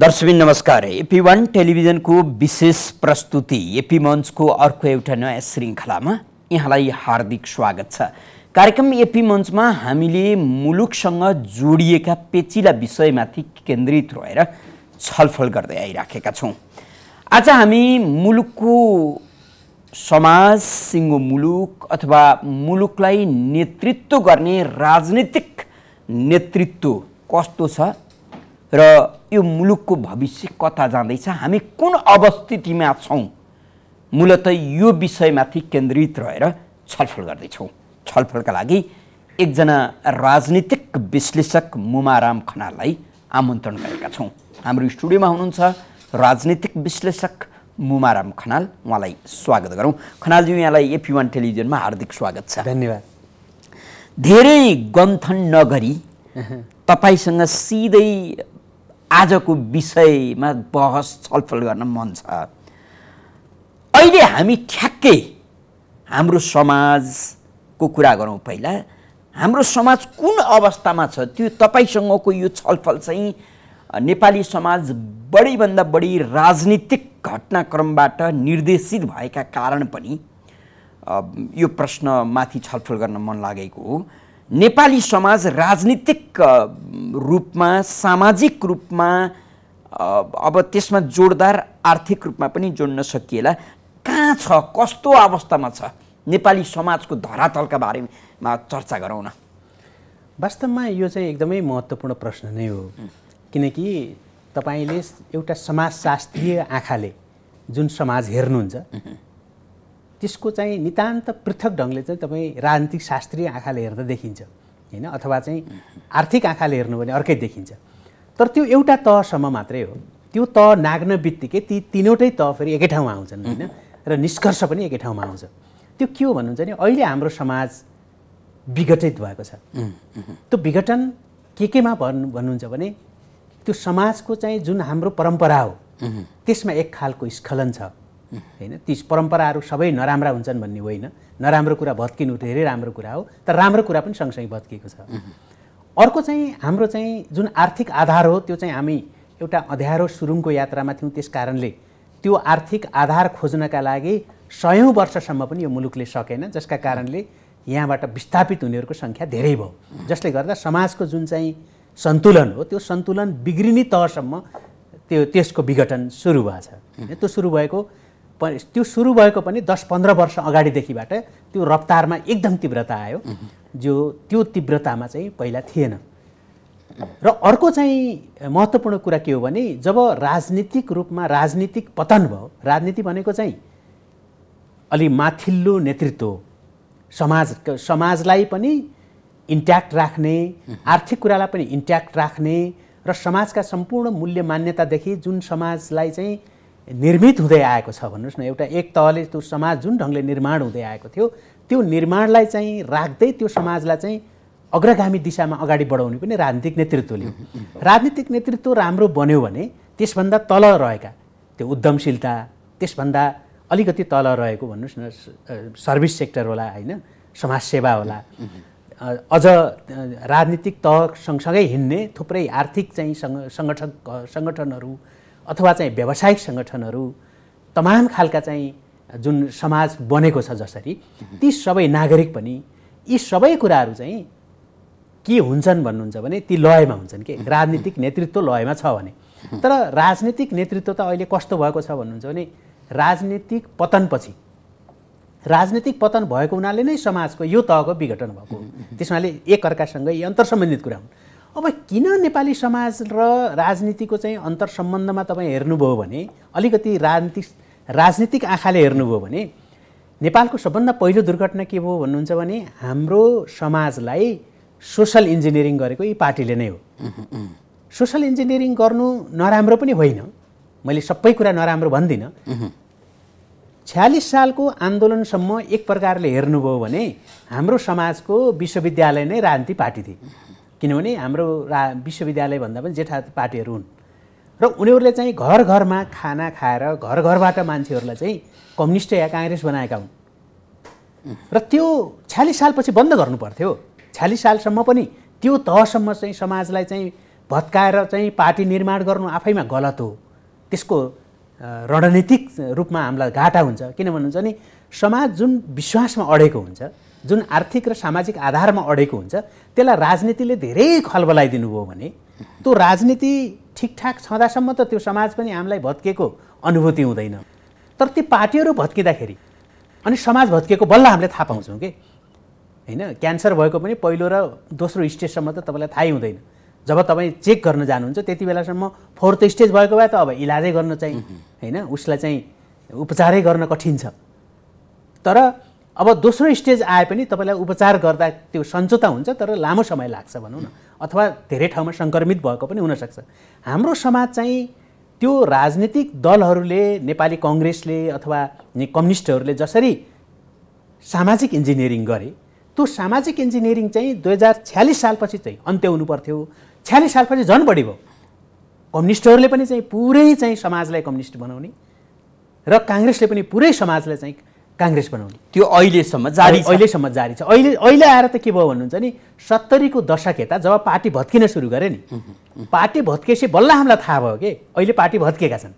दर्शबिन नमस्कार AP one टेलिभिजनको विशेष प्रस्तुति एपी मञ्चको अर्को एउटा नयाँ श्रृङ्खलामा यहाँलाई हार्दिक स्वागत छ कार्यक्रम एपी मञ्चमा हामीले मुलुकसँग जोडिएका पेचिला विषयमाथि केन्द्रित रहेर छलफल गर्दै आइराखेका छौँ आज हामी मुलुकको समाज सिङ्गो मुलुक अथवा मुलुकलाई नेतृत्व गर्ने राजनीतिक नेतृत्व कस्तो छ र यो मुलुकको भविष्य कता जाँदैछ हामी कुन अवस्थितिमा छौँ मूलत यो विषयमाथि केन्द्रित रहेर छलफल गर्दैछौँ छलफलका लागि एकजना राजनीतिक विश्लेषक मुमाराम खनाललाई आमन्त्रण गरेका छौँ हाम्रो स्टुडियोमा हुनुहुन्छ राजनीतिक विश्लेषक मुमाराम खनाल उहाँलाई स्वागत गरौँ खनालज्यू यहाँलाई एपी वान टेलिभिजनमा हार्दिक स्वागत छ धन्यवाद धेरै गन्थन नगरी तपाईँसँग सिधै आजको विषयमा बहस छलफल गर्न मन छ अहिले हामी ठ्याक्कै हाम्रो समाजको कुरा गरौँ पहिला हाम्रो समाज कुन अवस्थामा छ त्यो तपाईँसँगको यो छलफल चाहिँ नेपाली समाज बढीभन्दा बढी राजनीतिक घटनाक्रमबाट निर्देशित भएका कारण पनि यो प्रश्नमाथि छलफल गर्न मन लागेको हो नेपाली समाज राजनीतिक रूपमा सामाजिक रूपमा अब त्यसमा जोडदार आर्थिक रूपमा पनि जोड्न सकिएला कहाँ छ कस्तो अवस्थामा छ नेपाली समाजको धरातलका बारेमा चर्चा गरौँ न वास्तवमा यो चाहिँ एकदमै महत्त्वपूर्ण प्रश्न नै हो किनकि तपाईँले एउटा समाजशास्त्रीय आँखाले जुन समाज हेर्नुहुन्छ त्यसको चाहिँ नितान्त पृथक ढङ्गले चाहिँ तपाईँ राजनीतिक शास्त्रीय आँखाले हेर्दा देखिन्छ होइन अथवा चाहिँ आर्थिक आँखाले हेर्नु भने अर्कै देखिन्छ तर त्यो एउटा तहसम्म मात्रै हो त्यो तह नाग्न बित्तिकै ती तिनवटै तह फेरि एकै ठाउँमा आउँछन् होइन र निष्कर्ष पनि एकै ठाउँमा आउँछ त्यो के हो भन्नुहुन्छ भने अहिले हाम्रो समाज विघटित भएको छ त्यो विघटन के केमा भन्नु भन्नुहुन्छ भने त्यो समाजको चाहिँ जुन हाम्रो परम्परा हो त्यसमा एक खालको स्खलन छ होइन ती परम्पराहरू सबै नराम्रा हुन्छन् भन्ने होइन नराम्रो कुरा भत्किनु धेरै राम्रो कुरा हो तर राम्रो कुरा पनि सँगसँगै भत्किएको छ अर्को चाहिँ हाम्रो चाहिँ जुन आर्थिक आधार हो त्यो चाहिँ हामी एउटा अध्यारो सुरुङको यात्रामा थियौँ त्यस कारणले त्यो आर्थिक आधार खोज्नका लागि सयौँ वर्षसम्म पनि यो मुलुकले सकेन जसका कारणले यहाँबाट विस्थापित हुनेहरूको सङ्ख्या धेरै भयो जसले गर्दा समाजको जुन चाहिँ सन्तुलन हो त्यो सन्तुलन बिग्रिने तहसम्म त्यो त्यसको विघटन सुरु भएको छ त्यो सुरु भएको त्यो सुरु भएको पनि दस पन्ध्र वर्ष अगाडिदेखिबाट त्यो रफ्तारमा एकदम तीव्रता आयो जो त्यो तीव्रतामा चाहिँ पहिला थिएन र अर्को चाहिँ महत्त्वपूर्ण कुरा के हो भने जब राजनीतिक रूपमा राजनीतिक पतन भयो राजनीति भनेको चाहिँ अलि माथिल्लो नेतृत्व समाज समाजलाई पनि इन्ट्याक्ट राख्ने आर्थिक कुरालाई पनि इन्ट्याक्ट राख्ने र समाजका सम्पूर्ण मूल्य मान्यतादेखि जुन समाजलाई चाहिँ निर्मित हुँदै आएको छ भन्नुहोस् न एउटा एक तहले त्यो समाज जुन ढङ्गले निर्माण हुँदै आएको थियो त्यो निर्माणलाई चाहिँ राख्दै त्यो समाजलाई चाहिँ अग्रगामी दिशामा अगाडि बढाउने पनि राजनीतिक नेतृत्वले राजनीतिक नेतृत्व राम्रो बन्यो भने त्यसभन्दा तल रहेका त्यो उद्यमशीलता त्यसभन्दा अलिकति तल रहेको भन्नुहोस् न सर्भिस सेक्टर होला होइन समाजसेवा होला अझ राजनीतिक तह सँगसँगै हिँड्ने थुप्रै आर्थिक चाहिँ सङ्ग सङ्गठन सङ्गठनहरू अथवा चाहिँ व्यावसायिक सङ्गठनहरू तमाम खालका चाहिँ जुन समाज बनेको छ जसरी ती सबै नागरिक पनि यी सबै कुराहरू चाहिँ के हुन्छन् भन्नुहुन्छ भने ती लयमा हुन्छन् कि राजनीतिक नेतृत्व लयमा छ भने तर राजनीतिक नेतृत्व त अहिले कस्तो भएको छ भन्नुहुन्छ भने राजनीतिक पतनपछि राजनीतिक पतन भएको हुनाले नै समाजको यो तहको विघटन भएको हो हुनाले एकअर्कासँगै यी अन्तर्सम्बन्धित कुरा हुन् अब किन नेपाली समाज र राजनीतिको चाहिँ अन्तर सम्बन्धमा तपाईँ हेर्नुभयो भने अलिकति राजनीति राजनीतिक आँखाले हेर्नुभयो भने नेपालको सबभन्दा पहिलो दुर्घटना के भयो भन्नुहुन्छ भने हाम्रो समाजलाई सोसल इन्जिनियरिङ गरेको यी पार्टीले नै हो सोसल इन्जिनियरिङ गर्नु नराम्रो पनि होइन मैले सबै कुरा नराम्रो भन्दिनँ छ्यालिस सालको आन्दोलनसम्म एक प्रकारले हेर्नुभयो भने हाम्रो समाजको विश्वविद्यालय नै राजनीति पार्टी थिए किनभने हाम्रो रा भन्दा पनि जेठा पार्टीहरू हुन् र उनीहरूले चाहिँ घर घरमा खाना खाएर घर घरबाट मान्छेहरूलाई चाहिँ कम्युनिस्ट या काङ्ग्रेस बनाएका हुन् र त्यो छ्यालिस सालपछि बन्द गर्नु पर्थ्यो छ्यालिस सालसम्म पनि त्यो तहसम्म चाहिँ समाजलाई चाहिँ भत्काएर चाहिँ पार्टी निर्माण गर्नु आफैमा गलत हो त्यसको रणनीतिक रूपमा हामीलाई घाटा हुन्छ किन भन्नुहुन्छ भने समाज जुन विश्वासमा अडेको हुन्छ जुन आर्थिक र सामाजिक आधारमा अडेको हुन्छ त्यसलाई राजनीतिले धेरै खलबलाइदिनु भयो भने त्यो राजनीति ठिकठाक छँदासम्म त त्यो समाज पनि हामीलाई भत्किएको अनुभूति हुँदैन तर ती पार्टीहरू भत्किँदाखेरि अनि समाज भत्किएको बल्ल हामीले थाहा पाउँछौँ कि होइन क्यान्सर भएको पनि पहिलो र दोस्रो स्टेजसम्म त तपाईँलाई थाहै हुँदैन जब तपाईँ चेक गर्न जानुहुन्छ त्यति बेलासम्म फोर्थ स्टेज भएको भए त अब इलाजै गर्न चाहिँ होइन उसलाई चाहिँ उपचारै गर्न कठिन छ तर अब दोस्रो स्टेज आए पनि तपाईँलाई उपचार गर्दा त्यो सन्चोता हुन्छ तर लामो समय लाग्छ भनौँ न अथवा धेरै ठाउँमा सङ्क्रमित भएको पनि हुनसक्छ हाम्रो समाज चाहिँ त्यो राजनीतिक दलहरूले नेपाली कङ्ग्रेसले अथवा कम्युनिस्टहरूले जसरी सामाजिक इन्जिनियरिङ गरे त्यो सामाजिक इन्जिनियरिङ चाहिँ दुई हजार छ्यालिस सालपछि चाहिँ अन्त्य हुनु पर्थ्यो छ्यालिस सालपछि झन् बढी भयो कम्युनिस्टहरूले पनि चाहिँ पुरै चाहिँ समाजलाई कम्युनिस्ट बनाउने र काङ्ग्रेसले पनि पुरै समाजलाई चाहिँ काङ्ग्रेस बनाउने त्यो अहिलेसम्म जारी अहिलेसम्म जारी छ अहिले अहिले आएर त के भयो भन्नुहुन्छ नि सत्तरीको दशक यता जब पार्टी भत्किन सुरु गरे नि पार्टी भत्केपछि बल्ल हामीलाई थाहा भयो कि अहिले पार्टी भत्किएका छन्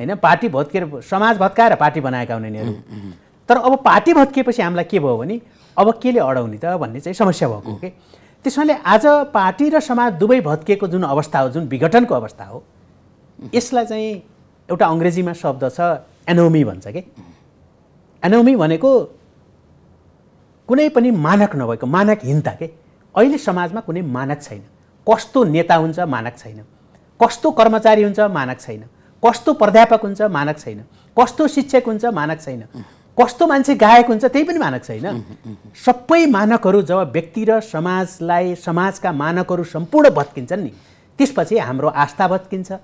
होइन पार्टी भत्किएर समाज भत्काएर पार्टी बनाएका हुन् तर अब पार्टी भत्किएपछि हामीलाई के भयो भने अब केले अडाउने त भन्ने चाहिँ समस्या भएको हो कि त्यसैले आज पार्टी र समाज दुवै भत्किएको जुन अवस्था हो जुन विघटनको अवस्था हो यसलाई चाहिँ एउटा अङ्ग्रेजीमा शब्द छ एनोमी भन्छ कि एनोमी भनेको कुनै पनि मानक नभएको मानकहीनता के अहिले समाजमा कुनै मानक छैन कस्तो नेता हुन्छ मानक छैन कस्तो कर्मचारी हुन्छ मानक छैन कस्तो प्राध्यापक हुन्छ मानक छैन कस्तो शिक्षक हुन्छ मानक छैन कस्तो मान्छे गायक हुन्छ त्यही पनि मानक छैन सबै मानकहरू जब व्यक्ति र समाजलाई समाजका मानकहरू सम्पूर्ण भत्किन्छन् नि त्यसपछि हाम्रो आस्था भत्किन्छ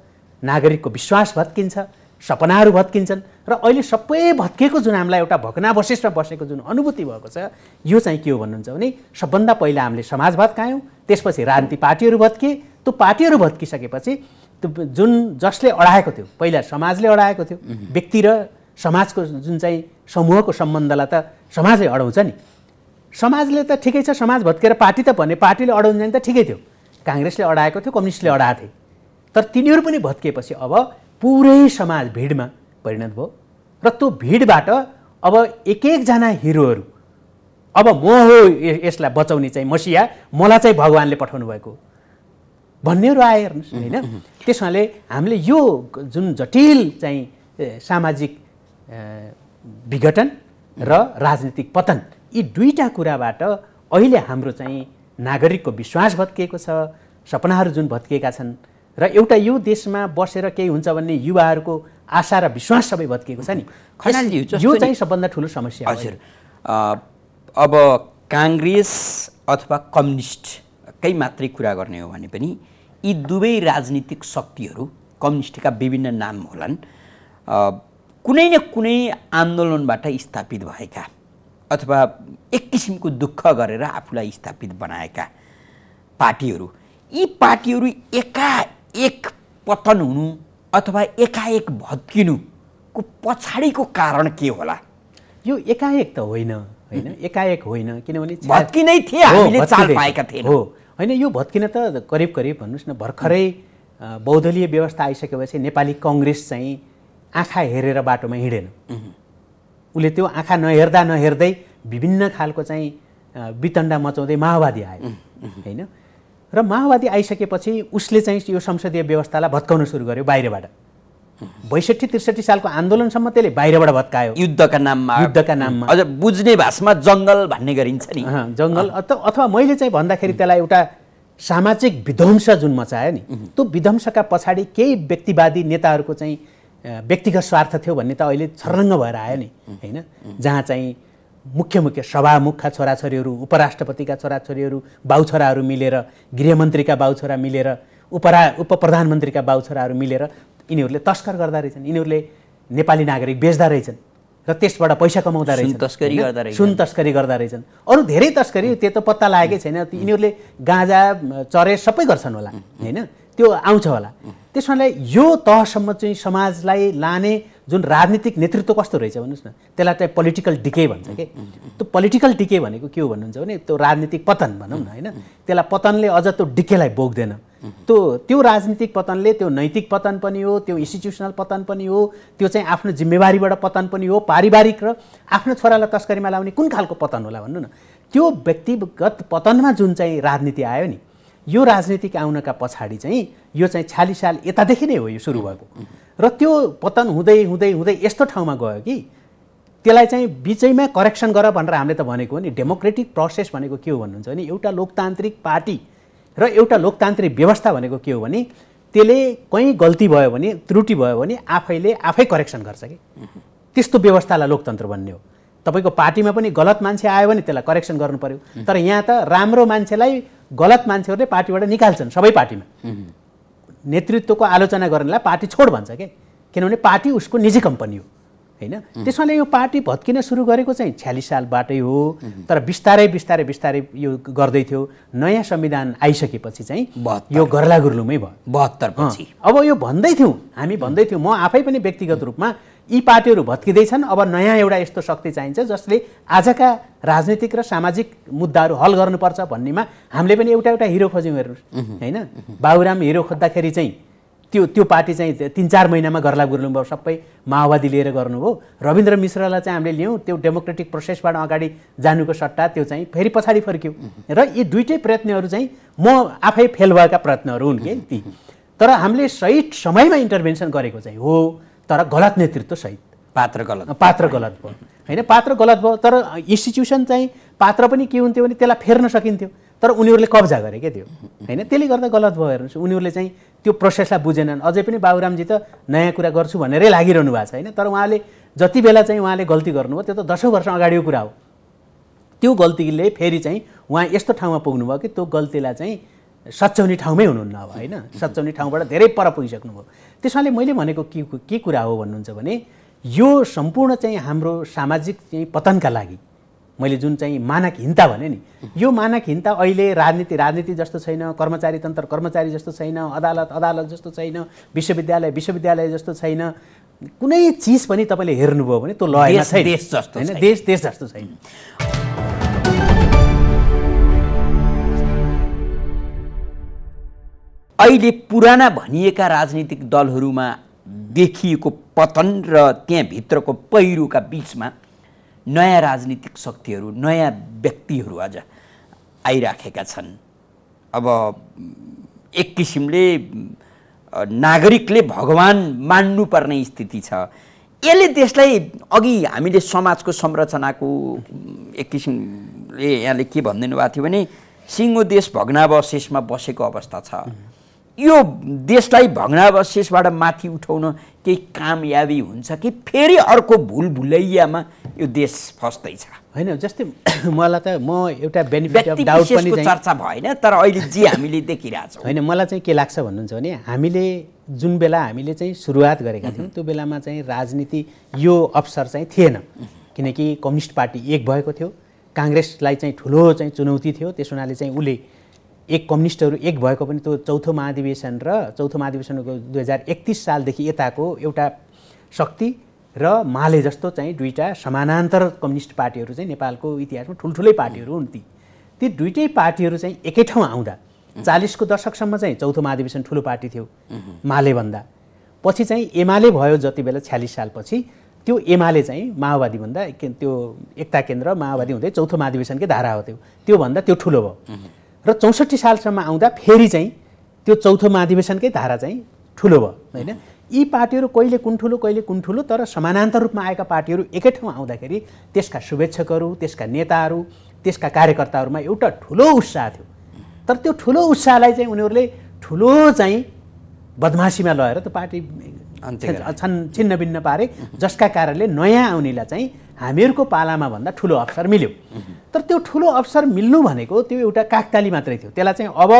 नागरिकको विश्वास भत्किन्छ सपनाहरू भत्किन्छन् र अहिले सबै भत्किएको जुन हामीलाई एउटा भग्नावशेषमा बसेको जुन अनुभूति भएको छ यो चाहिँ के हो भन्नुहुन्छ भने सबभन्दा पहिला हामीले समाज भत्कायौँ त्यसपछि राजनीति पार्टीहरू भत्किए त्यो पार्टीहरू भत्किसकेपछि त्यो जुन जसले अडाएको थियो पहिला समाजले अडाएको थियो व्यक्ति र समाजको जुन चाहिँ समूहको सम्बन्धलाई त समाजले अडाउँछ नि समाजले त ठिकै छ समाज भत्केर पार्टी त भन्ने पार्टीले अडाउनु जाने त ठिकै थियो काङ्ग्रेसले अडाएको थियो कम्युनिस्टले अडाएको थिए तर तिनीहरू पनि भत्किएपछि अब पुरै समाज भिडमा परिणत भयो र त्यो भिडबाट अब एक एकजना हिरोहरू अब म हो यसलाई बचाउने चाहिँ मसिया मलाई चाहिँ भगवान्ले पठाउनु भएको भन्नेहरू आए हेर्नुहोस् होइन त्यस हुनाले हामीले यो जुन जटिल चाहिँ सामाजिक विघटन र राजनीतिक पतन यी दुईवटा कुराबाट अहिले हाम्रो चाहिँ नागरिकको विश्वास भत्किएको छ सपनाहरू जुन भत्किएका छन् र एउटा यो देशमा बसेर केही हुन्छ भन्ने युवाहरूको आशा र विश्वास सबै भत्किएको छ नि यो चाहिँ सबभन्दा ठुलो समस्या हजुर अब काङ्ग्रेस अथवा कम्युनिस्टकै मात्रै कुरा गर्ने हो भने पनि यी दुवै राजनीतिक शक्तिहरू कम्युनिस्टका विभिन्न नाम होलान् कुनै न कुनै आन्दोलनबाट स्थापित भएका अथवा एक किसिमको दुःख गरेर आफूलाई स्थापित बनाएका पार्टीहरू यी पार्टीहरू एका एक पतन हुनु अथवा एकाएक भत्किनुको पछाडिको कारण के होला यो एकाएक त होइन होइन एकाएक होइन किनभने भत्किनै थिए हामीले चाल पाएका थिए हो होइन यो भत्किन त करिब करिब भन्नुहोस् न भर्खरै बौद्धलीय व्यवस्था आइसकेपछि नेपाली कङ्ग्रेस चाहिँ आँखा हेरेर बाटोमा हिँडेन उसले त्यो आँखा नहेर्दा नहेर्दै विभिन्न खालको चाहिँ वितण्डा मचाउँदै माओवादी आयो होइन र माओवादी आइसकेपछि उसले चाहिँ यो संसदीय व्यवस्थालाई भत्काउन सुरु गर्यो बाहिरबाट बैसठी त्रिसठी सालको आन्दोलनसम्म त्यसले बाहिरबाट भत्कायो युद्धका नाममा युद्धका नाममा अझ बुझ्ने भाषामा जङ्गल भन्ने गरिन्छ नि जङ्गल अथवा मैले चाहिँ भन्दाखेरि त्यसलाई एउटा सामाजिक विध्वंस जुन मचायो नि त्यो विध्वंसका पछाडि केही व्यक्तिवादी नेताहरूको चाहिँ व्यक्तिगत स्वार्थ थियो भन्ने त अहिले छरङ्ग भएर आयो नि होइन जहाँ चाहिँ मुख्य मुख्य सभामुखका छोराछोरीहरू उपराष्ट्रपतिका छोराछोरीहरू बाउछोराहरू मिलेर गृहमन्त्रीका बाउछोरा मिलेर उपरा उप प्रधानमन्त्रीका बाउछोराहरू मिलेर यिनीहरूले तस्कर गर्दा रहेछन् यिनीहरूले नेपाली नागरिक बेच्दा रहेछन् र त्यसबाट पैसा कमाउँदा रहेछन् तस्करी गर्दा रहेछन् सुन तस्करी गर्दा रहेछन् अरू धेरै तस्करी त्यो त पत्ता लागेकै छैन यिनीहरूले गाँजा चरे सबै गर्छन् होला होइन त्यो आउँछ होला त्यस यो तहसम्म चाहिँ समाजलाई लाने जुन राजनीतिक नेतृत्व कस्तो रहेछ भन्नुहोस् न त्यसलाई चाहिँ पोलिटिकल डिके भन्छ कि त्यो पोलिटिकल डिके भनेको के हो भन्नुहुन्छ भने त्यो राजनीतिक पतन भनौँ न होइन त्यसलाई पतनले अझ त्यो डिकेलाई बोक्दैन त्यो त्यो राजनीतिक पतनले त्यो नैतिक पतन पनि हो त्यो इन्स्टिट्युसनल पतन पनि हो त्यो चाहिँ आफ्नो जिम्मेवारीबाट पतन पनि हो पारिवारिक र आफ्नो छोरालाई तस्करीमा लाउने कुन खालको पतन होला भन्नु न त्यो व्यक्तिगत पतनमा जुन चाहिँ राजनीति आयो नि यो राजनीतिक आउनका पछाडि चाहिँ यो चाहिँ छ्यालिस साल यतादेखि नै हो यो सुरु भएको र त्यो पतन हुँदै हुँदै हुँदै यस्तो ठाउँमा गयो कि त्यसलाई चाहिँ बिचैमा करेक्सन गर भनेर हामीले त भनेको हो नि डेमोक्रेटिक प्रोसेस भनेको के हो भन्नुहुन्छ भने एउटा लोकतान्त्रिक पार्टी र एउटा लोकतान्त्रिक व्यवस्था भनेको के हो भने त्यसले कहीँ गल्ती भयो भने त्रुटि भयो भने आफैले आफै करेक्सन गर्छ कि त्यस्तो व्यवस्थालाई लोकतन्त्र भन्ने हो तपाईँको पार्टीमा पनि गलत मान्छे आयो भने त्यसलाई करेक्सन गर्नु पऱ्यो तर यहाँ त राम्रो मान्छेलाई गलत मान्छेहरूले पार्टीबाट निकाल्छन् सबै पार्टीमा नेतृत्वको आलोचना गर्नेलाई पार्टी छोड भन्छ क्या किनभने पार्टी उसको निजी कम्पनी हो होइन त्यसकारणले यो पार्टी भत्किन सुरु गरेको चाहिँ छ्यालिस सालबाटै हो तर बिस्तारै बिस्तारै बिस्तारै यो गर्दै थियो नयाँ संविधान आइसकेपछि चाहिँ यो गर्लागुर्लुमै भयो बहत्तर अब यो भन्दै थियौँ हामी भन्दै थियौँ म आफै पनि व्यक्तिगत रूपमा यी पार्टीहरू भत्किँदैछन् अब नयाँ एउटा यस्तो शक्ति चाहिन्छ जसले आजका राजनीतिक र सामाजिक मुद्दाहरू हल गर्नुपर्छ भन्नेमा हामीले पनि एउटा एउटा हिरो खोज्यौँ हेर्नुहोस् होइन बाबुराम हिरो खोज्दाखेरि चाहिँ त्यो त्यो पार्टी चाहिँ तिन चार महिनामा घरला भयो सबै माओवादी लिएर गर्नुभयो रविन्द्र मिश्रलाई चाहिँ हामीले ल्यायौँ त्यो डेमोक्रेटिक प्रोसेसबाट अगाडि जानुको सट्टा त्यो चाहिँ फेरि पछाडि फर्क्यो र यी दुइटै प्रयत्नहरू चाहिँ म आफै फेल भएका प्रयत्नहरू हुन् कि ती तर हामीले सही समयमा इन्टरभेन्सन गरेको चाहिँ हो तर गलत नेतृत्व सहित पात्र गलत पात्र गलत भयो होइन पात्र गलत भयो तर इन्स्टिट्युसन चाहिँ पात्र पनि के हुन्थ्यो भने त्यसलाई फेर्न सकिन्थ्यो तर उनीहरूले कब्जा गरे क्या त्यो होइन त्यसले गर्दा गलत भयो हेर्नुहोस् उनीहरूले चाहिँ त्यो प्रोसेसलाई बुझेनन् अझै पनि बाबुरामजी त नयाँ कुरा गर्छु भनेरै लागिरहनु भएको छ होइन तर उहाँले जति बेला चाहिँ उहाँले गल्ती गर्नुभयो त्यो त दसौँ वर्ष अगाडिको कुरा हो त्यो गल्तीले फेरि चाहिँ उहाँ यस्तो ठाउँमा पुग्नुभयो कि त्यो गल्तीलाई चाहिँ सच्याउने ठाउँमै हुनुहुन्न अब होइन सच्याउने ठाउँबाट धेरै पर पुगिसक्नुभयो त्यसमाले मैले भनेको के के कुरा हो भन्नुहुन्छ भने यो सम्पूर्ण चाहिँ हाम्रो सामाजिक चाहिँ पतनका लागि मैले जुन चाहिँ मानक भने नि यो मानक अहिले राजनीति राजनीति जस्तो छैन कर्मचारी तन्त्र कर्मचारी जस्तो छैन अदालत अदालत जस्तो छैन विश्वविद्यालय विश्वविद्यालय जस्तो छैन कुनै चिज पनि तपाईँले हेर्नुभयो भने त्यो लय छैन देश जस्तो होइन देश देश जस्तो छैन अहिले पुराना भनिएका राजनीतिक दलहरूमा देखिएको पतन र त्यहाँभित्रको पहिरोका बिचमा नयाँ राजनीतिक शक्तिहरू नयाँ व्यक्तिहरू आज आइराखेका छन् अब एक किसिमले नागरिकले भगवान् मान्नुपर्ने स्थिति छ यसले देशलाई अघि हामीले समाजको संरचनाको एक किसिमले यहाँले के भनिदिनु भएको थियो भने सिङ्गो देश भग्नावशेषमा बसेको अवस्था छ यो देशलाई भग्नावशेषबाट माथि उठाउन केही कामयाबी हुन्छ कि फेरि अर्को भुल भुलैयामा यो देश फस्दैछ होइन जस्तै मलाई त म एउटा बेनिफिट अफ डाउट पनि चर्चा भएन तर अहिले जे हामीले देखिरहेछौँ होइन मलाई चाहिँ के लाग्छ भन्नुहुन्छ भने हामीले जुन बेला हामीले चाहिँ सुरुवात गरेका थियौँ त्यो बेलामा चाहिँ राजनीति यो अवसर चाहिँ थिएन किनकि कम्युनिस्ट पार्टी एक भएको थियो काङ्ग्रेसलाई चाहिँ ठुलो चाहिँ चुनौती थियो त्यस हुनाले चाहिँ उसले एक कम्युनिस्टहरू एक भएको पनि त्यो चौथो महाधिवेशन र चौथो महाधिवेशनको दुई हजार एकतिस सालदेखि यताको एउटा शक्ति र माले जस्तो चाहिँ दुईवटा समानान्तर कम्युनिस्ट पार्टीहरू चाहिँ नेपालको इतिहासमा ठुल्ठुलै पार्टीहरू हुन् ती ती दुइटै पार्टीहरू चाहिँ एकै ठाउँ आउँदा चालिसको दशकसम्म चाहिँ चौथो महाधिवेशन ठुलो पार्टी थियो मालेभन्दा पछि चाहिँ एमाले भयो जति बेला छ्यालिस सालपछि त्यो एमाले चाहिँ माओवादीभन्दा त्यो एकता केन्द्र माओवादी हुँदै चौथो महाधिवेशनकै धारा हो त्यो त्योभन्दा त्यो ठुलो भयो र चौसठी सालसम्म आउँदा फेरि चाहिँ त्यो चौथो महाधिवेशनकै धारा चाहिँ ठुलो भयो होइन यी पार्टीहरू कहिले कुन ठुलो कहिले कुन ठुलो तर समानान्तर रूपमा आएका पार्टीहरू एकै ठाउँ आउँदाखेरि त्यसका शुभेच्छकहरू त्यसका नेताहरू त्यसका कार्यकर्ताहरूमा एउटा ठुलो उत्साह थियो तर त्यो ठुलो उत्साहलाई चाहिँ उनीहरूले ठुलो चाहिँ बदमासीमा लगेर त्यो पार्टी छिन्नभिन्न पारे जसका कारणले नयाँ आउनेलाई चाहिँ हामीहरूको पालामा भन्दा ठुलो अवसर मिल्यो तर त्यो ठुलो अवसर मिल्नु भनेको त्यो एउटा काकताली मात्रै थियो त्यसलाई चाहिँ अब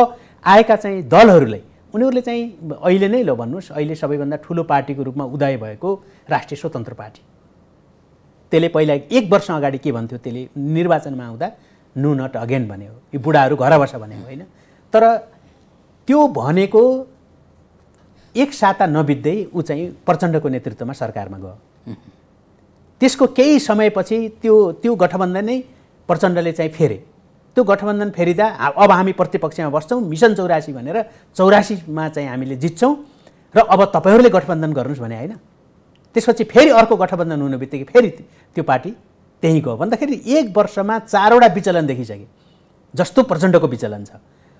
आएका चाहिँ दलहरूलाई उनीहरूले चाहिँ अहिले नै ल भन्नुहोस् अहिले सबैभन्दा ठुलो पार्टीको रूपमा उदय भएको राष्ट्रिय स्वतन्त्र पार्टी त्यसले पहिला एक वर्ष अगाडि के भन्थ्यो त्यसले निर्वाचनमा आउँदा नु नट अगेन भन्यो यो बुढाहरू घर बस भन्यो होइन तर त्यो भनेको एक साता नबित्दै ऊ चाहिँ प्रचण्डको नेतृत्वमा सरकारमा गयो त्यसको केही समयपछि त्यो त्यो गठबन्धन नै प्रचण्डले चाहिँ फेरे त्यो गठबन्धन फेरिँदा अब हामी प्रतिपक्षमा बस्छौँ मिसन चौरासी भनेर चौरासीमा चाहिँ हामीले जित्छौँ र अब तपाईँहरूले गठबन्धन गर्नुहोस् भने होइन त्यसपछि फेरि अर्को गठबन्धन हुने बित्तिकै फेरि त्यो पार्टी त्यहीँको गयो भन्दाखेरि एक वर्षमा चारवटा विचलन देखिसके जस्तो प्रचण्डको विचलन छ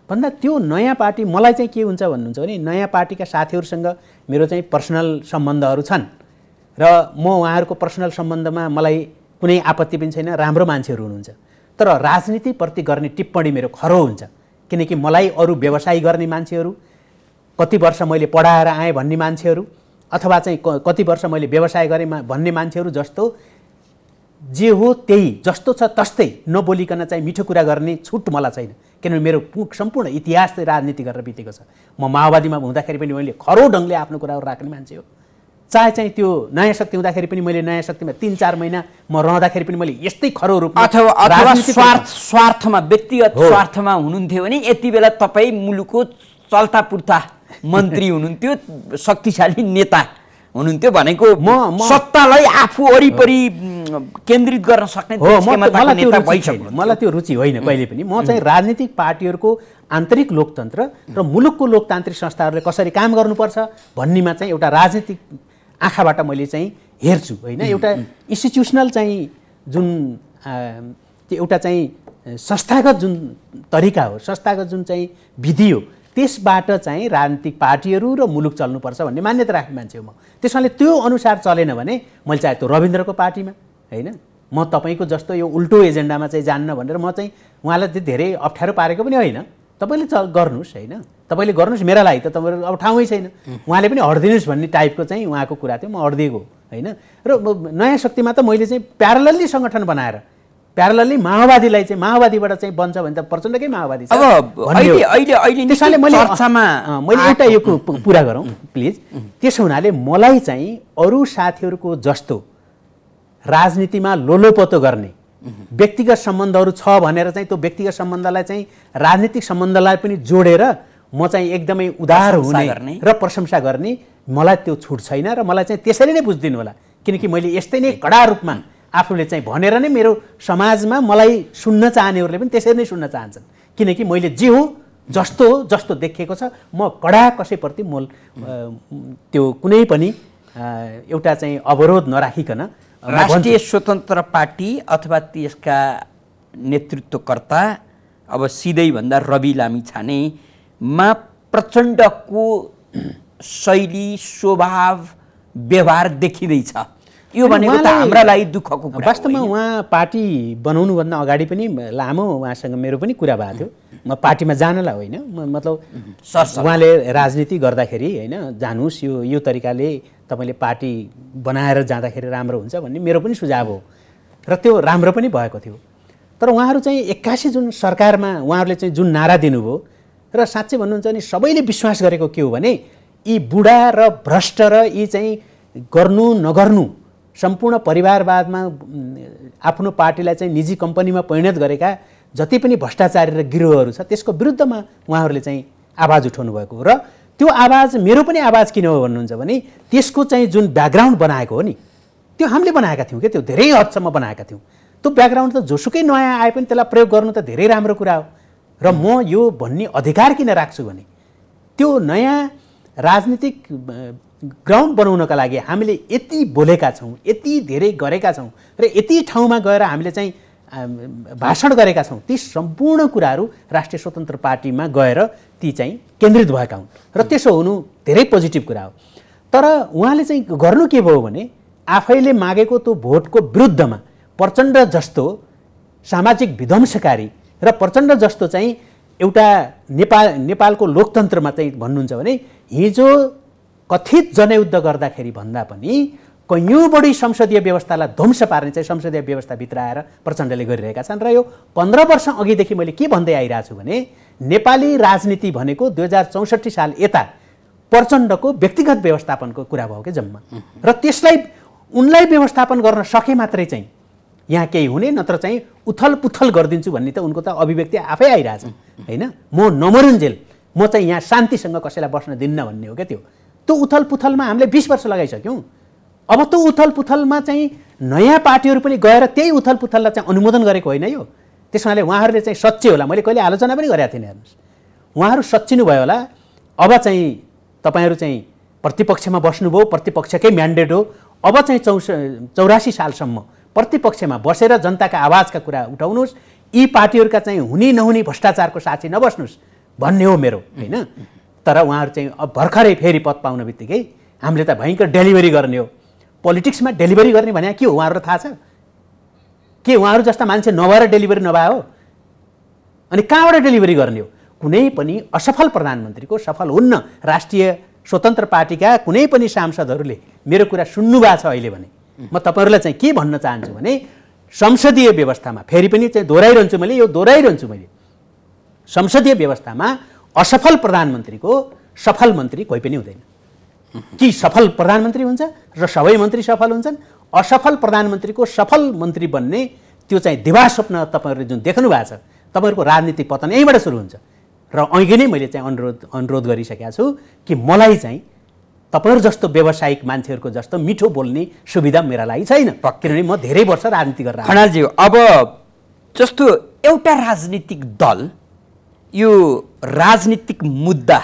भन्दा त्यो नयाँ पार्टी मलाई चाहिँ के हुन्छ भन्नुहुन्छ भने नयाँ पार्टीका साथीहरूसँग मेरो चाहिँ पर्सनल सम्बन्धहरू छन् र म उहाँहरूको पर्सनल सम्बन्धमा मलाई कुनै आपत्ति पनि छैन राम्रो मान्छेहरू हुनुहुन्छ तर राजनीतिप्रति गर्ने टिप्पणी मेरो खरो हुन्छ किनकि मलाई अरू व्यवसाय गर्ने मान्छेहरू कति वर्ष मैले पढाएर आएँ भन्ने मान्छेहरू अथवा चाहिँ कति वर्ष मैले व्यवसाय गरेँ भन्ने मान्छेहरू जस्तो जे हो त्यही जस्तो छ तस्तै नबोलिकन चाहिँ मिठो कुरा गर्ने छुट मलाई छैन किनभने मेरो सम्पूर्ण इतिहास राजनीति गरेर बितेको छ म माओवादीमा हुँदाखेरि पनि मैले खरो ढङ्गले आफ्नो कुराहरू राख्ने मान्छे हो चाहे चाहिँ त्यो नयाँ शक्ति हुँदाखेरि पनि मैले नयाँ शक्तिमा तिन चार महिना म रहँदाखेरि पनि मैले यस्तै खरो रूपमा अथवा स्वार्थ स्वार्थमा व्यक्तिगत स्वार्थमा हुनुहुन्थ्यो भने यति बेला तपाईँ मुलुकको चल्ता पुर्ता मन्त्री हुनुहुन्थ्यो शक्तिशाली नेता हुनुहुन्थ्यो भनेको म सत्तालाई आफू वरिपरि केन्द्रित गर्न सक्ने मलाई त्यो रुचि होइन कहिले पनि म चाहिँ राजनीतिक पार्टीहरूको आन्तरिक लोकतन्त्र र मुलुकको लोकतान्त्रिक संस्थाहरूले कसरी काम गर्नुपर्छ भन्नेमा चाहिँ एउटा राजनीतिक आँखाबाट मैले चाहिँ हेर्छु होइन एउटा इन्स्टिट्युसनल चाहिँ जुन एउटा चाहिँ संस्थागत जुन तरिका हो संस्थागत जुन चाहिँ विधि हो त्यसबाट चाहिँ राजनीतिक पार्टीहरू र मुलुक चल्नुपर्छ भन्ने मान्यता राख्ने मान्छे हो म त्यस कारणले त्यो अनुसार चलेन भने मैले चाहे त्यो रविन्द्रको पार्टीमा होइन म तपाईँको जस्तो यो उल्टो एजेन्डामा चाहिँ जान्न भनेर म चाहिँ उहाँलाई धेरै अप्ठ्यारो पारेको पनि होइन तपाईँले च गर्नुहोस् होइन तपाईँले गर्नुहोस् मेरा लागि त तपाईँहरू अब ठाउँै छैन उहाँले पनि हटिदिनुहोस् भन्ने टाइपको चाहिँ उहाँको कुरा थियो म हटिदिएको होइन र नयाँ शक्तिमा त मैले चाहिँ प्यारलल्ली सङ्गठन बनाएर प्यारलल्ली माओवादीलाई चाहिँ माओवादीबाट चाहिँ बन्छ भने त प्रचण्डकै माओवादी त्यसैले मैले मैले एउटा यो पुरा गरौँ प्लिज त्यसो हुनाले मलाई चाहिँ अरू साथीहरूको जस्तो राजनीतिमा लोलोपतो गर्ने व्यक्तिगत सम्बन्धहरू छ भनेर चाहिँ त्यो व्यक्तिगत सम्बन्धलाई चाहिँ राजनीतिक सम्बन्धलाई पनि जोडेर म चाहिँ एकदमै उदार हुने र प्रशंसा गर्ने मलाई त्यो छुट छैन र मलाई चाहिँ त्यसरी नै बुझिदिनु होला किनकि मैले यस्तै नै कडा रूपमा आफूले चाहिँ भनेर नै मेरो समाजमा मलाई सुन्न चाहनेहरूले पनि त्यसरी नै सुन्न चाहन्छन् किनकि मैले जे हो जस्तो हो जस्तो देखिएको छ म कडा कसैप्रति म त्यो कुनै पनि एउटा चाहिँ अवरोध नराखिकन राष्ट्रिय स्वतन्त्र पार्टी अथवा त्यसका नेतृत्वकर्ता अब सिधैभन्दा रवि लामी छानेमा प्रचण्डको शैली स्वभाव व्यवहार देखिँदैछ यो भनेको त हाम्रा लागि दुःखको वास्तवमा उहाँ पार्टी बनाउनुभन्दा अगाडि पनि लामो उहाँसँग मेरो पनि कुरा भएको थियो म पार्टीमा जानलाई होइन म मतलब उहाँले राजनीति गर्दाखेरि होइन जानुहोस् यो यो तरिकाले तपाईँले पार्टी बनाएर जाँदाखेरि राम्रो हुन्छ भन्ने मेरो पनि सुझाव हो र त्यो राम्रो पनि भएको थियो तर उहाँहरू चाहिँ एक्कासी जुन सरकारमा उहाँहरूले चाहिँ जुन नारा दिनुभयो र साँच्चै भन्नुहुन्छ नि सबैले विश्वास गरेको के हो भने यी बुढा र भ्रष्ट र यी चाहिँ गर्नु नगर्नु सम्पूर्ण परिवारवादमा आफ्नो पार्टीलाई चाहिँ निजी कम्पनीमा परिणत गरेका जति पनि भ्रष्टाचारी र गिरोहहरू छ त्यसको विरुद्धमा उहाँहरूले चाहिँ आवाज उठाउनु भएको र त्यो आवाज मेरो पनि आवाज किन हो भन्नुहुन्छ भने त्यसको चाहिँ जुन ब्याकग्राउन्ड बनाएको हो नि त्यो हामीले बनाएका थियौँ क्या त्यो धेरै हदसम्म बनाएका थियौँ त्यो ब्याकग्राउन्ड त जोसुकै नयाँ आए पनि त्यसलाई प्रयोग गर्नु त धेरै राम्रो कुरा हो र म यो भन्ने अधिकार किन राख्छु भने त्यो नयाँ राजनीतिक ग्राउन्ड बनाउनका लागि हामीले यति बोलेका छौँ यति धेरै गरेका छौँ र यति ठाउँमा गएर हामीले चाहिँ भाषण गरेका छौँ ती सम्पूर्ण कुराहरू राष्ट्रिय स्वतन्त्र पार्टीमा गएर ती चाहिँ केन्द्रित भएका हुन् र त्यसो हुनु धेरै पोजिटिभ कुरा हो तर उहाँले चाहिँ गर्नु के भयो भने आफैले मागेको त्यो भोटको विरुद्धमा प्रचण्ड जस्तो सामाजिक विध्वंसकारी र प्रचण्ड जस्तो चाहिँ एउटा नेपाल नेपालको लोकतन्त्रमा चाहिँ भन्नुहुन्छ भने हिजो कथित जनयुद्ध गर्दाखेरि भन्दा पनि कैयौँ बढी संसदीय व्यवस्थालाई ध्वंस पार्ने चाहिँ संसदीय व्यवस्थाभित्र आएर प्रचण्डले गरिरहेका छन् र यो पन्ध्र वर्ष अघिदेखि मैले के भन्दै आइरहेको छु भने नेपाली राजनीति भनेको दुई हजार चौसठी साल यता प्रचण्डको व्यक्तिगत व्यवस्थापनको कुरा भयो कि जम्मा र त्यसलाई उनलाई व्यवस्थापन गर्न सके मात्रै चाहिँ यहाँ केही हुने नत्र चाहिँ उथल पुथल गरिदिन्छु भन्ने त उनको त अभिव्यक्ति आफै आइरहेछ होइन म नमरुन्जेल म चाहिँ यहाँ शान्तिसँग कसैलाई बस्न दिन्न भन्ने हो क्या त्यो त्यो उथल पुथलमा हामीले बिस वर्ष लगाइसक्यौँ अब त्यो उथल पुथलमा चाहिँ नयाँ पार्टीहरू पनि गएर त्यही उथल पुथललाई चाहिँ अनुमोदन गरेको होइन यो त्यस हुनाले उहाँहरूले चाहिँ सच्चै होला मैले कहिले आलोचना पनि गरेको थिइनँ हेर्नुहोस् उहाँहरू भयो होला अब चाहिँ तपाईँहरू चाहिँ प्रतिपक्षमा बस्नुभयो प्रतिपक्षकै म्यान्डेट हो अब चाहिँ चौ चौरासी सालसम्म प्रतिपक्षमा बसेर जनताका आवाजका कुरा उठाउनुहोस् यी पार्टीहरूका चाहिँ हुने नहुने भ्रष्टाचारको साक्षी नबस्नुहोस् भन्ने हो मेरो होइन तर उहाँहरू चाहिँ अब भर्खरै फेरि पद पाउने बित्तिकै हामीले त भयङ्कर डेलिभरी गर्ने हो पोलिटिक्समा डेलिभरी गर्ने भने के हो उहाँहरूलाई थाहा छ के उहाँहरू जस्ता मान्छे नभएर डेलिभरी नभए हो अनि कहाँबाट डेलिभरी गर्ने हो कुनै पनि असफल प्रधानमन्त्रीको सफल हुन्न राष्ट्रिय स्वतन्त्र पार्टीका कुनै पनि सांसदहरूले मेरो कुरा सुन्नु भएको छ अहिले भने म तपाईँहरूलाई चाहिँ के भन्न चाहन्छु भने संसदीय व्यवस्थामा फेरि पनि चाहिँ दोहोऱ्याइरहन्छु मैले यो दोहोऱ्याइरहन्छु मैले संसदीय व्यवस्थामा असफल प्रधानमन्त्रीको सफल मन्त्री कोही पनि हुँदैन कि सफल प्रधानमन्त्री हुन्छ र सबै मन्त्री सफल हुन्छन् असफल प्रधानमन्त्रीको सफल मन्त्री बन्ने त्यो चाहिँ दिवा स्वप्न तपाईँहरूले जुन देख्नु भएको छ तपाईँहरूको राजनीति पतन यहीँबाट सुरु हुन्छ र अघि नै मैले चाहिँ अनुरोध अनुरोध गरिसकेका छु कि मलाई चाहिँ तपाईँहरू जस्तो व्यावसायिक मान्छेहरूको जस्तो मिठो बोल्ने सुविधा मेरा लागि छैन किनभने म धेरै वर्ष राजनीति गरेर खनालजी अब जस्तो एउटा राजनीतिक दल यो राजनीतिक मुद्दा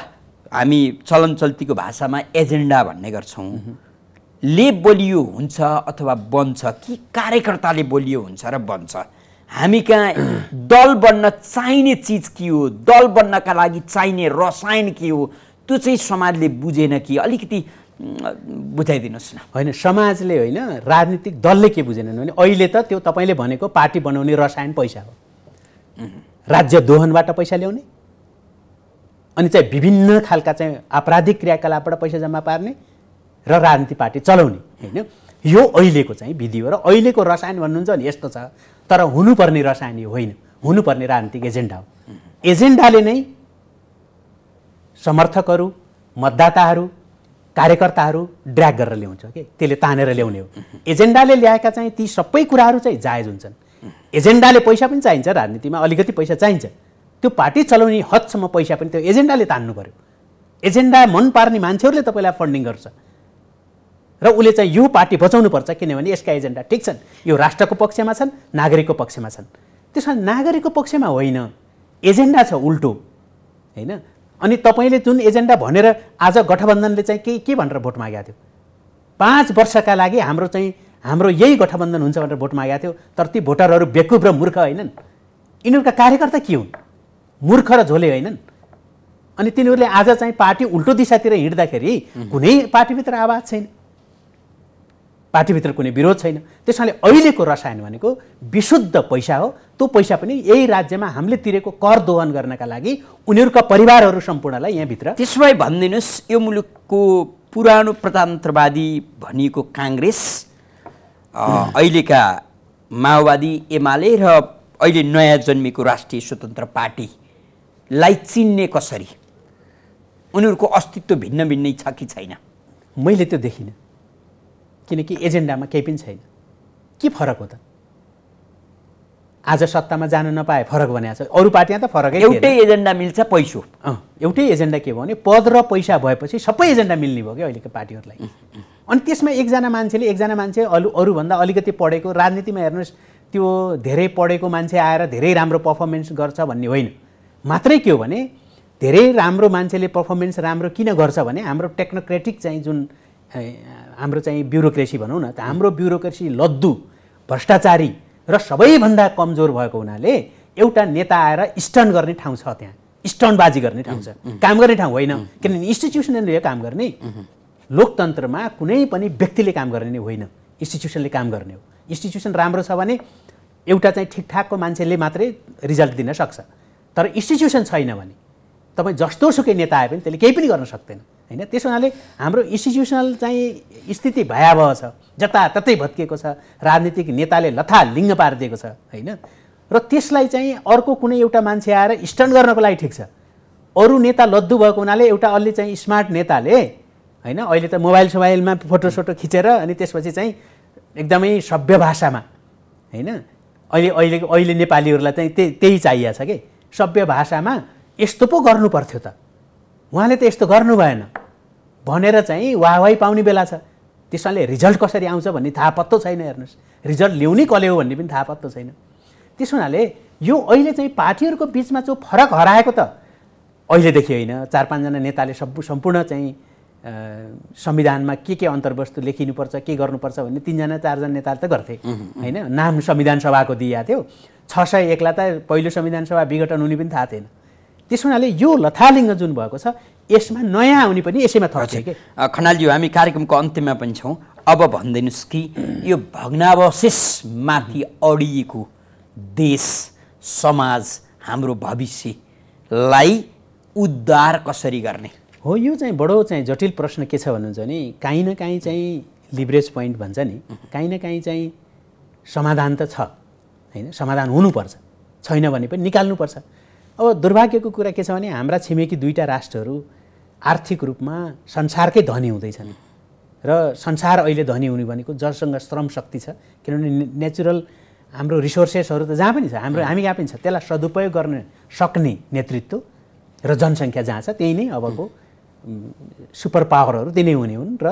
हामी चलन चल्तीको भाषामा एजेन्डा भन्ने गर्छौँ ले बोलियो हुन्छ अथवा बन्छ कि कार्यकर्ताले बोलियो हुन्छ र बन्छ हामी कहाँ दल बन्न चाहिने चिज के हो दल बन्नका लागि चाहिने रसायन के हो त्यो चाहिँ समाजले बुझेन कि अलिकति बुझाइदिनुहोस् न होइन समाजले होइन राजनीतिक दलले के बुझेन भने अहिले त त्यो तपाईँले भनेको पार्टी बनाउने रसायन पैसा हो राज्य दोहनबाट पैसा ल्याउने अनि चाहिँ विभिन्न खालका चाहिँ आपराधिक क्रियाकलापबाट पैसा जम्मा पार्ने र राजनीति पार्टी चलाउने होइन यो अहिलेको चाहिँ विधि हो र अहिलेको रसायन भन्नुहुन्छ भने यस्तो छ तर हुनुपर्ने रसायन यो होइन हुनुपर्ने राजनीतिक एजेन्डा हो एजेन्डाले नै समर्थकहरू मतदाताहरू कार्यकर्ताहरू ड्र्याग गरेर ल्याउँछ कि त्यसले तानेर ल्याउने हो एजेन्डाले ल्याएका चाहिँ ती सबै कुराहरू चाहिँ जायज हुन्छन् एजेन्डाले पैसा पनि चाहिन्छ राजनीतिमा अलिकति पैसा चाहिन्छ त्यो पार्टी चलाउने हदसम्म पैसा पनि त्यो एजेन्डाले तान्नु पऱ्यो एजेन्डा मन पार्ने मान्छेहरूले तपाईँलाई फन्डिङ गर्छ र उसले चाहिँ यो पार्टी बचाउनु पर्छ किनभने यसका एजेन्डा ठिक छन् यो राष्ट्रको पक्षमा छन् नागरिकको पक्षमा छन् त्यस कारण नागरिकको पक्षमा होइन एजेन्डा छ उल्टो होइन अनि तपाईँले जुन एजेन्डा भनेर आज गठबन्धनले चाहिँ के के भनेर भोट मागेको थियो पाँच वर्षका लागि हाम्रो चाहिँ हाम्रो यही गठबन्धन हुन्छ भनेर भोट मागेको थियो तर ती भोटरहरू बेकुब र मूर्ख होइनन् यिनीहरूका कार्यकर्ता के हुन् मूर्ख र झोले होइनन् अनि तिनीहरूले आज चाहिँ पार्टी उल्टो दिशातिर हिँड्दाखेरि कुनै पार्टीभित्र आवाज छैन पार्टीभित्र कुनै विरोध छैन त्यस कारणले अहिलेको रसायन भनेको विशुद्ध पैसा हो त्यो पैसा पनि यही राज्यमा हामीले तिरेको कर दोहन गर्नका लागि उनीहरूका परिवारहरू सम्पूर्णलाई यहाँभित्र त्यसमै भनिदिनुहोस् यो मुलुकको पुरानो प्रजातन्त्रवादी भनिएको काङ्ग्रेस अहिलेका माओवादी एमाले र अहिले नयाँ जन्मेको राष्ट्रिय स्वतन्त्र पार्टीलाई चिन्ने कसरी उनीहरूको अस्तित्व भिन्न भिन्नै छ कि छैन मैले त्यो देखिनँ किनकि एजेन्डामा केही पनि छैन के फरक हो त आज सत्तामा जान नपाए फरक भने छ अरू पार्टीमा त फरक एउटै एजेन्डा मिल्छ पैसो एउटै एजेन्डा के भने पद र पैसा भएपछि सबै एजेन्डा मिल्ने भयो क्या अहिलेको पार्टीहरूलाई अनि त्यसमा एकजना मान्छेले एकजना मान्छे अलु अरूभन्दा अलिकति पढेको राजनीतिमा हेर्नुहोस् त्यो धेरै पढेको मान्छे आएर धेरै राम्रो पर्फर्मेन्स गर्छ भन्ने होइन मात्रै के हो भने धेरै राम्रो मान्छेले पर्फर्मेन्स राम्रो किन गर्छ भने हाम्रो टेक्नोक्रेटिक चाहिँ जुन हाम्रो चाहिँ ब्युरोक्रेसी भनौँ न त हाम्रो ब्युरोक्रेसी लद्दु भ्रष्टाचारी र सबैभन्दा कमजोर भएको हुनाले एउटा नेता आएर स्टन गर्ने ठाउँ छ त्यहाँ स्टनबाजी गर्ने ठाउँ छ काम गर्ने ठाउँ होइन किनभने इन्स्टिट्युसनले काम गर्ने लोकतन्त्रमा कुनै पनि व्यक्तिले काम गर्ने नै होइन इन्स्टिट्युसनले काम गर्ने हो इन्स्टिट्युसन राम्रो छ भने एउटा चाहिँ ठिकठाकको मान्छेले मात्रै रिजल्ट दिन सक्छ तर इन्स्टिट्युसन छैन भने तपाईँ जस्तो सुकै नेता आए पनि त्यसले केही पनि गर्न सक्दैन होइन त्यस हुनाले हाम्रो इन्स्टिट्युसनल चाहिँ स्थिति भयावह छ जताततै भत्किएको छ राजनीतिक नेताले लथा लिङ्ग पारिदिएको छ होइन र त्यसलाई चाहिँ अर्को कुनै एउटा मान्छे आएर स्टन्ड गर्नको लागि ठिक छ अरू नेता लद्दु भएको हुनाले एउटा अलि चाहिँ स्मार्ट नेताले होइन अहिले त मोबाइल सोबाइलमा फोटो सोटो खिचेर अनि त्यसपछि चाहिँ एकदमै सभ्य भाषामा होइन अहिले अहिले अहिले नेपालीहरूलाई चाहिँ त्यही त्यही चाहिएको छ कि सभ्य भाषामा यस्तो पो गर्नु पर्थ्यो त उहाँले त यस्तो गर्नु भएन भनेर चाहिँ वाहवाही पाउने बेला छ त्यसले रिजल्ट कसरी आउँछ भन्ने थाहा पत्तो छैन हेर्नुहोस् रिजल्ट ल्याउनै कसले हो भन्ने पनि थाहा पत्तो छैन त्यस हुनाले यो अहिले चाहिँ पार्टीहरूको बिचमा जो फरक हराएको त अहिलेदेखि होइन चार पाँचजना नेताले सब सम्पूर्ण चाहिँ संविधानमा के के अन्तर्वस्तु लेखिनुपर्छ के गर्नुपर्छ भन्ने तिनजना चारजना नेताले त गर्थे होइन नाम संविधान सभाको दिइएको थियो छ सय एकलाई त पहिलो संविधान सभा विघटन हुने पनि थाहा थिएन त्यस हुनाले यो लथालिङ्ग जुन भएको छ यसमा नयाँ आउने पनि यसैमा थप्छ कि खनालज्यू हामी कार्यक्रमको अन्त्यमा पनि छौँ अब भनिदिनुहोस् कि यो भग्नावशेषमाथि अडिएको देश समाज हाम्रो भविष्यलाई उद्धार कसरी गर्ने हो यो चाहिँ बडो चाहिँ जटिल प्रश्न के छ भन्नुहुन्छ भने काहीँ न काहीँ चाहिँ लिभरेज पोइन्ट भन्छ नि काहीँ न काहीँ चाहिँ समाधान त छ होइन समाधान हुनुपर्छ छैन भने पनि निकाल्नुपर्छ अब दुर्भाग्यको कुरा के छ भने हाम्रा छिमेकी दुईवटा राष्ट्रहरू आर्थिक रूपमा संसारकै धनी हुँदैछन् र संसार अहिले धनी हुने भनेको जससँग श्रम शक्ति छ किनभने नेचुरल हाम्रो रिसोर्सेसहरू त जहाँ पनि छ हाम्रो हामी कहाँ पनि छ त्यसलाई सदुपयोग गर्न सक्ने नेतृत्व र जनसङ्ख्या जहाँ छ त्यही नै अबको सुपर पावरहरू तिनै हुने हुन् र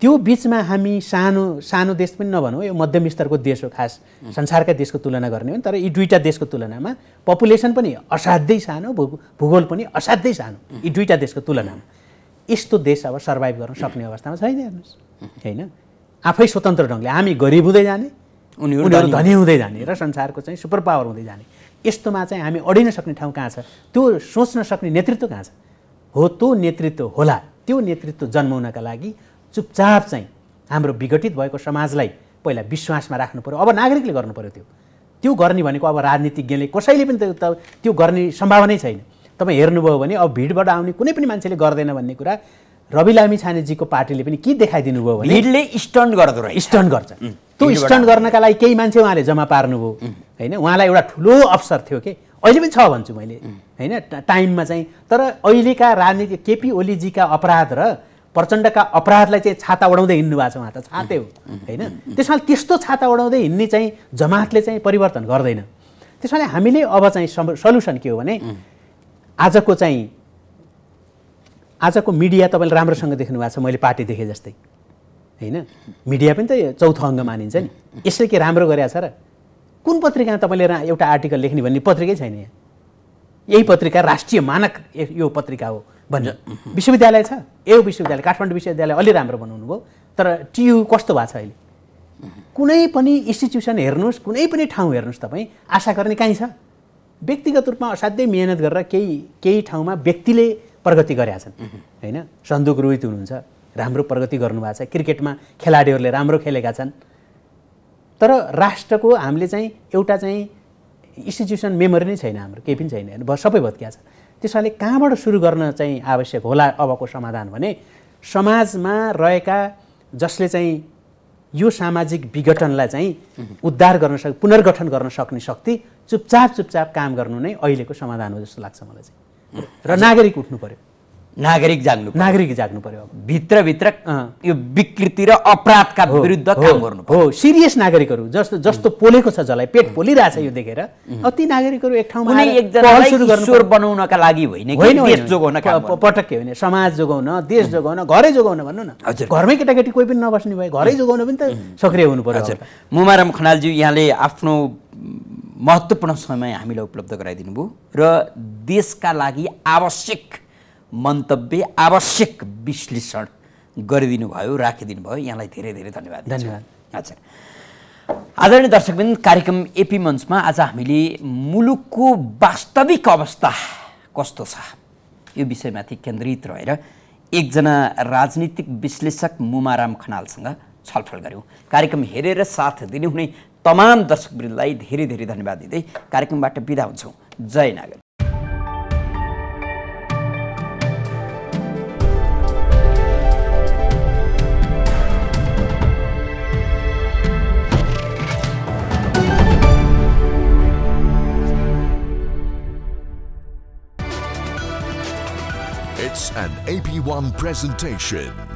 त्यो बिचमा हामी सानो सानो देश पनि नभनौँ यो मध्यम स्तरको देश हो खास संसारका देशको तुलना गर्ने हो तर यी दुईवटा देशको तुलनामा पपुलेसन पनि असाध्यै सानो भू भूगोल पनि असाध्यै सानो यी दुईवटा देशको तुलनामा यस्तो देश अब सर्भाइभ गर्न सक्ने अवस्थामा छैन हेर्नुहोस् होइन आफै स्वतन्त्र ढङ्गले हामी गरिब हुँदै जाने उनीहरू धनी हुँदै जाने र संसारको चाहिँ सुपर पावर हुँदै जाने यस्तोमा चाहिँ हामी अडिन सक्ने ठाउँ कहाँ छ त्यो सोच्न सक्ने नेतृत्व कहाँ छ हो त्यो नेतृत्व होला त्यो नेतृत्व जन्माउनका लागि चुपचाप चाहिँ हाम्रो विघटित भएको समाजलाई पहिला विश्वासमा राख्नु पऱ्यो अब नागरिकले गर्नु पऱ्यो त्यो त्यो गर्ने भनेको अब राजनीतिज्ञले कसैले पनि त्यो त्यो गर्ने सम्भावना छैन तपाईँ हेर्नुभयो भने अब भिडबाट आउने कुनै पनि मान्छेले गर्दैन भन्ने कुरा रवि लामी छानेजीको पार्टीले पनि के देखाइदिनु भयो भने भिडले स्टन्ड गर्दो रहेछ स्टन्ड गर्छ त्यो स्टन्ड गर्नका लागि केही मान्छे उहाँले जम्मा पार्नुभयो होइन उहाँलाई एउटा ठुलो अवसर थियो कि अहिले पनि छ भन्छु मैले होइन टाइममा चाहिँ तर अहिलेका राजनीति केपी ओलीजीका अपराध र प्रचण्डका अपराधलाई चाहिँ छाता उडाउँदै हिँड्नु भएको छ उहाँ त छाते हो होइन त्यस त्यस्तो छाता उडाउँदै हिँड्ने चाहिँ जमातले चाहिँ परिवर्तन गर्दैन त्यस हामीले अब चाहिँ सल्युसन के हो भने आजको चाहिँ आजको मिडिया तपाईँले राम्रोसँग देख्नु भएको छ मैले पार्टी देखेँ जस्तै होइन मिडिया पनि त चौथो अङ्ग मानिन्छ नि यसले के राम्रो गरेको छ र कुन पत्रिकामा तपाईँले एउटा आर्टिकल लेख्ने भन्ने पत्रिकै छैन यहाँ यही पत्रिका राष्ट्रिय मानक यो पत्रिका हो भन्छ विश्वविद्यालय छ यो विश्वविद्यालय काठमाडौँ विश्वविद्यालय अलि राम्रो बनाउनु भयो तर टियु कस्तो भएको छ अहिले कुनै पनि इन्स्टिट्युसन हेर्नुहोस् कुनै पनि ठाउँ हेर्नुहोस् तपाईँ आशा गर्ने काहीँ छ व्यक्तिगत रूपमा असाध्यै मिहिनेत गरेर केही केही ठाउँमा व्यक्तिले प्रगति गरेका छन् होइन सन्दुक रोहित हुनुहुन्छ राम्रो प्रगति गर्नुभएको छ क्रिकेटमा खेलाडीहरूले राम्रो खेलेका छन् तर राष्ट्रको हामीले चाहिँ एउटा चाहिँ इन्स्टिट्युसन मेमोरी नै छैन हाम्रो केही पनि छैन सबै भत्किया छ त्यसैले कहाँबाट सुरु गर्न चाहिँ आवश्यक होला अबको समाधान भने समाजमा रहेका जसले चाहिँ यो सामाजिक विघटनलाई चाहिँ उद्धार गर्न सक् पुनर्गठन गर्न सक्ने शक्ति चुपचाप चुपचाप काम गर्नु नै अहिलेको समाधान हो जस्तो लाग्छ मलाई चाहिँ र नागरिक उठ्नु पऱ्यो नागरिक जाग्नु नागरिक जाग्नु पर्यो भित्रभित्र यो विकृति र अपराधका विरुद्ध काम गर्नु हो सिरियस नागरिकहरू जस्तो जस्तो पोलेको छ जसलाई पेट पोलिरहेछ यो देखेर ती नागरिकहरू एक ठाउँमा एकजना बनाउनका लागि होइन देश जोगाउन पटक्कै होइन समाज जोगाउन देश जोगाउन घरै जोगाउन भन्नु न घरमै केटाकेटी कोही पनि नबस्ने भयो घरै जोगाउन पनि त सक्रिय हुनु पर्यो हजुर मुमाराम खनालज्यू यहाँले आफ्नो महत्त्वपूर्ण समय हामीलाई उपलब्ध गराइदिनु भयो र देशका लागि आवश्यक मन्तव्य आवश्यक विश्लेषण गरिदिनु भयो राखिदिनु भयो यहाँलाई धेरै धेरै धन्यवाद धन्यवाद हजुर आदरणीय दर्शकबिन कार्यक्रम एपी मञ्चमा आज हामीले मुलुकको वास्तविक अवस्था कस्तो छ यो विषयमाथि केन्द्रित रहेर एकजना राजनीतिक विश्लेषक मुमाराम खनालसँग छलफल गऱ्यौँ कार्यक्रम हेरेर साथ दिनुहुने तमाम दर्शकवृन्दलाई धेरै धेरै धन्यवाद दिँदै कार्यक्रमबाट बिदा हुन्छौँ जय नागर It's an AP1 presentation.